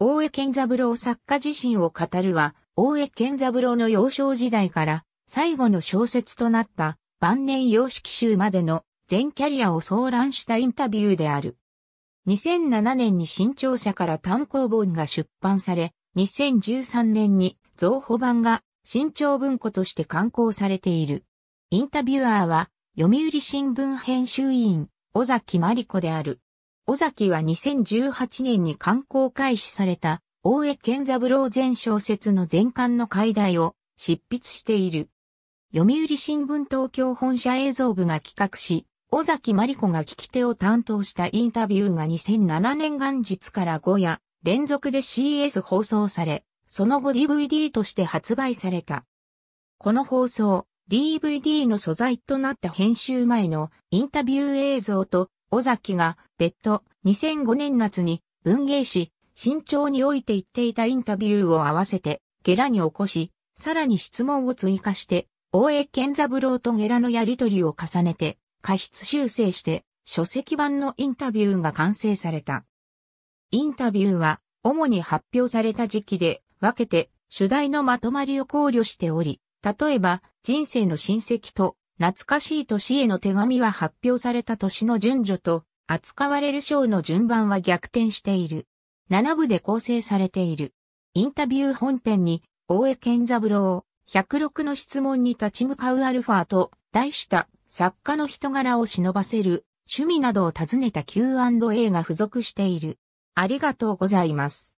大江健三郎作家自身を語るは、大江健三郎の幼少時代から最後の小説となった晩年様式集までの全キャリアを総覧したインタビューである。2007年に新潮社から単行本が出版され、2013年に増補版が新潮文庫として刊行されている。インタビュアーは、読売新聞編集委員、尾崎真理子である。尾崎は2018年に刊行開始された、大江健三郎全小説の全巻の解題を執筆している。読売新聞東京本社映像部が企画し、尾崎真理子が聞き手を担当したインタビューが2007年元日から5夜連続で CS 放送され、その後 DVD として発売された。この放送、DVD の素材となった編集前のインタビュー映像と尾崎が別途2005年夏に文芸誌、慎重において言っていたインタビューを合わせてゲラに起こし、さらに質問を追加して、大江健三郎とゲラのやりとりを重ねて、過失修正して、書籍版のインタビューが完成された。インタビューは、主に発表された時期で、分けて、主題のまとまりを考慮しており、例えば、人生の親戚と懐かしい年への手紙は発表された年の順序と、扱われる章の順番は逆転している。7部で構成されている。インタビュー本編に、大江健三郎、106の質問に立ち向かうアルファと、題した作家の人柄を忍ばせる趣味などを尋ねた Q&A が付属している。ありがとうございます。